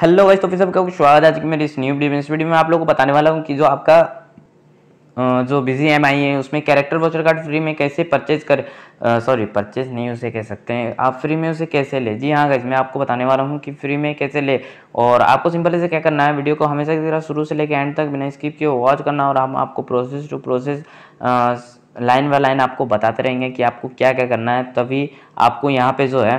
hello guys तो फिर सबका स्वागत है आज की मेरी इस न्यू बिजनेस वीडियो में आप लोगों को बताने वाला हूँ कि जो आपका जो बिजी एम आई है उसमें कैरेक्टर वोचर कार्ड फ्री में कैसे परचेज कर सॉरी परचेज नहीं उसे कह सकते हैं आप फ्री में उसे कैसे ले जी हाँ गाइस मैं आपको बताने वाला हूँ कि फ्री में कैसे ले और आपको सिंपल से क्या करना है वीडियो को हमेशा की तरह शुरू से लेकर एंड तक बिना स्किप किए वॉच करना और हम आपको process to process line by line आपको बताते रहेंगे कि आपको क्या क्या करना है तभी आपको यहाँ पर जो है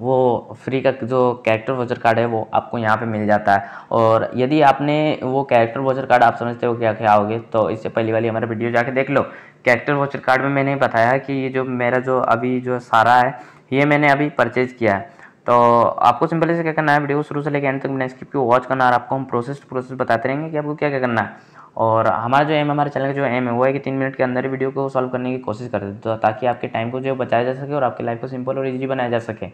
वो फ्री का जो कैरेक्टर वोचर कार्ड है वो आपको यहाँ पे मिल जाता है और यदि आपने वो कैरेक्टर वोचर कार्ड आप समझते हो क्या क्या होगे तो इससे पहली वाली हमारा वीडियो जाके देख लो कैरेक्टर वोचर कार्ड में मैंने बताया कि ये जो मेरा जो अभी जो सारा है ये मैंने अभी परचेज़ किया है तो आपको सिंपली से क्या करना है वीडियो शुरू से लेकर एंड तक बिना स्किप की वॉच करना और आपको हम प्रोसेस प्रोसेस बताते रहेंगे कि आपको क्या क्या करना है और हमारा जो एम हमारे चैनल का जो एम है वो है कि तीन मिनट के अंदर वीडियो को सॉल्व करने की कोशिश करते हैं तो ताकि आपके टाइम को जो बचाया जा सके और आपकी लाइफ को सिंपल और ईजी बनाया जा सके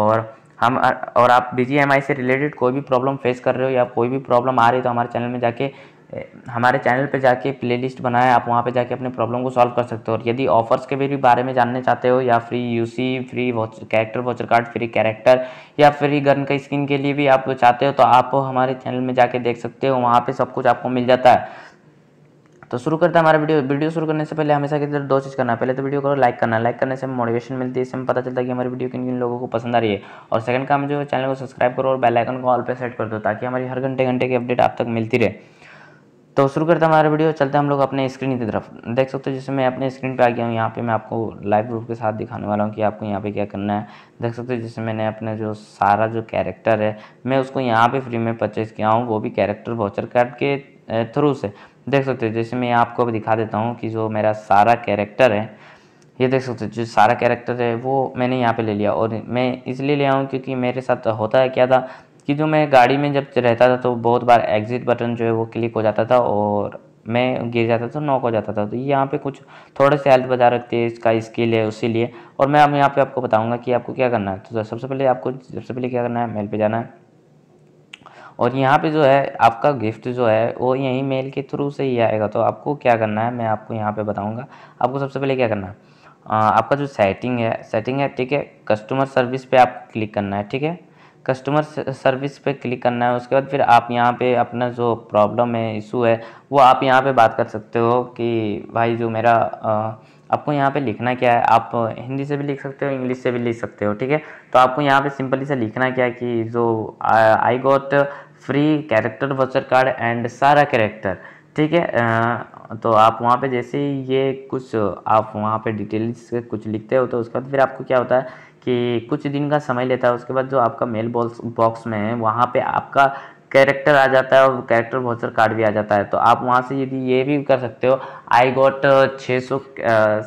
और हम और आप बी से रिलेटेड कोई भी प्रॉब्लम फेस कर रहे हो या कोई भी प्रॉब्लम आ रही है तो हमारे चैनल में जाके हमारे चैनल पे जाके प्ले लिस्ट बनाए आप वहाँ पे जाके अपने प्रॉब्लम को सॉल्व कर सकते हो और यदि ऑफर्स के भी बारे में जानने चाहते हो या free UC free watch character voucher card free character या फ्री गन का स्किन के लिए भी आप चाहते हो तो आप हमारे चैनल में जाके देख सकते हो वहाँ पर सब कुछ आपको मिल जाता है तो शुरू करते हैं हमारा वीडियो वीडियो शुरू करने से पहले हमेशा की तरह दो चीज़ करना पहले तो वीडियो को लाइक करना लाइक करने से मोटिवेशन मिलती है इससे हमें पता चलता है कि हमारी वीडियो किन किन लोगों को पसंद आ रही है और सेकंड काम जो है चैनल को सब्सक्राइब करो और बेल आइकन को ऑल पे सेट कर दो ताकि हमारी हर घंटे घंटे की अपडेट आप तक मिलती रहे तो शुरू करते हैं हमारा वीडियो चलते हैं हम लोग अपने स्क्रीन की तरफ देख सकते हो जैसे मैं अपने स्क्रीन पे आ गया हूँ यहाँ पे मैं आपको लाइव प्रूफ के साथ दिखाने वाला हूँ कि आपको यहाँ पे क्या करना है देख सकते हो जैसे मैंने अपना जो सारा जो कैरेक्टर है मैं उसको यहाँ पे फ्री में परचेज़ किया हूँ वो भी कैरेक्टर वाचर कार्ड के थ्रू से देख सकते हो जैसे मैं आपको अब दिखा देता हूँ कि जो मेरा सारा कैरेक्टर है ये देख सकते हो जो सारा कैरेक्टर है वो मैंने यहाँ पे ले लिया और मैं इसलिए ले आऊँ क्योंकि मेरे साथ होता है क्या था कि जो मैं गाड़ी में जब रहता था तो बहुत बार एग्ज़िट बटन जो है वो क्लिक हो जाता था और मैं गिर जाता था नॉक तो हो जाता था तो यहाँ पे कुछ थोड़े से हेल्थ बजा रखती है इसका स्किल है उसी लिए और मैं अब यहाँ पे आपको बताऊँगा कि आपको क्या करना है तो सबसे पहले आपको सबसे पहले क्या करना है मेल पे जाना है और यहाँ पे जो है आपका गिफ्ट जो है वो यहीं मेल के थ्रू से ही आएगा तो आपको क्या करना है मैं आपको यहाँ पर बताऊँगा आपको सबसे पहले क्या करना है आपका जो सेटिंग है सेटिंग है ठीक है कस्टमर सर्विस पर आपको क्लिक करना है ठीक है कस्टमर सर्विस पे क्लिक करना है उसके बाद फिर आप यहाँ पे अपना जो प्रॉब्लम है इशू है वो आप यहाँ पे बात कर सकते हो कि भाई जो मेरा आपको यहाँ पे लिखना क्या है आप हिंदी से भी लिख सकते हो इंग्लिश से भी लिख सकते हो ठीक है तो आपको यहाँ पे सिंपली से लिखना क्या है कि जो I got free character voucher card and सारा कैरेक्टर ठीक है तो आप वहाँ पे जैसे ही ये कुछ आप वहाँ पे डिटेल्स से कुछ लिखते हो तो उसके बाद फिर आपको क्या होता है कि कुछ दिन का समय लेता है उसके बाद जो आपका मेल बॉक्स बॉक्स में है वहाँ पे आपका कैरेक्टर आ जाता है और कैरेक्टर वॉचर कार्ड भी आ जाता है तो आप वहाँ से यदि ये भी कर सकते हो आई गॉट छः सौ uh,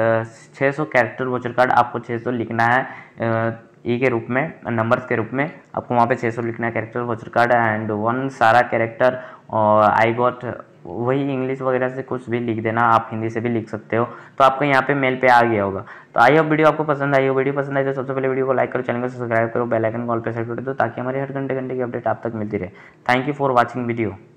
uh, छः सौ कैरेक्टर वोचर कार्ड आपको छः सौ लिखना है ई uh, के रूप में नंबर्स के रूप में आपको वहाँ पे 600 लिखना है character voucher card and one सारा कैरेक्टर और आई गॉट वही इंग्लिश वगैरह से कुछ भी लिख देना आप हिंदी से भी लिख सकते हो तो आपको यहाँ पे मेल पे आ गया होगा तो आई होप वीडियो आपको पसंद आई हो वीडियो पसंद आई तो सबसे पहले वीडियो को लाइक करो चैनल को सब्सक्राइब करो बेल आइकन कॉल पर सेट कर दो ताकि हमारे हर घंटे घंटे की अपडेट आप तक मिलती रहे thank you for watching video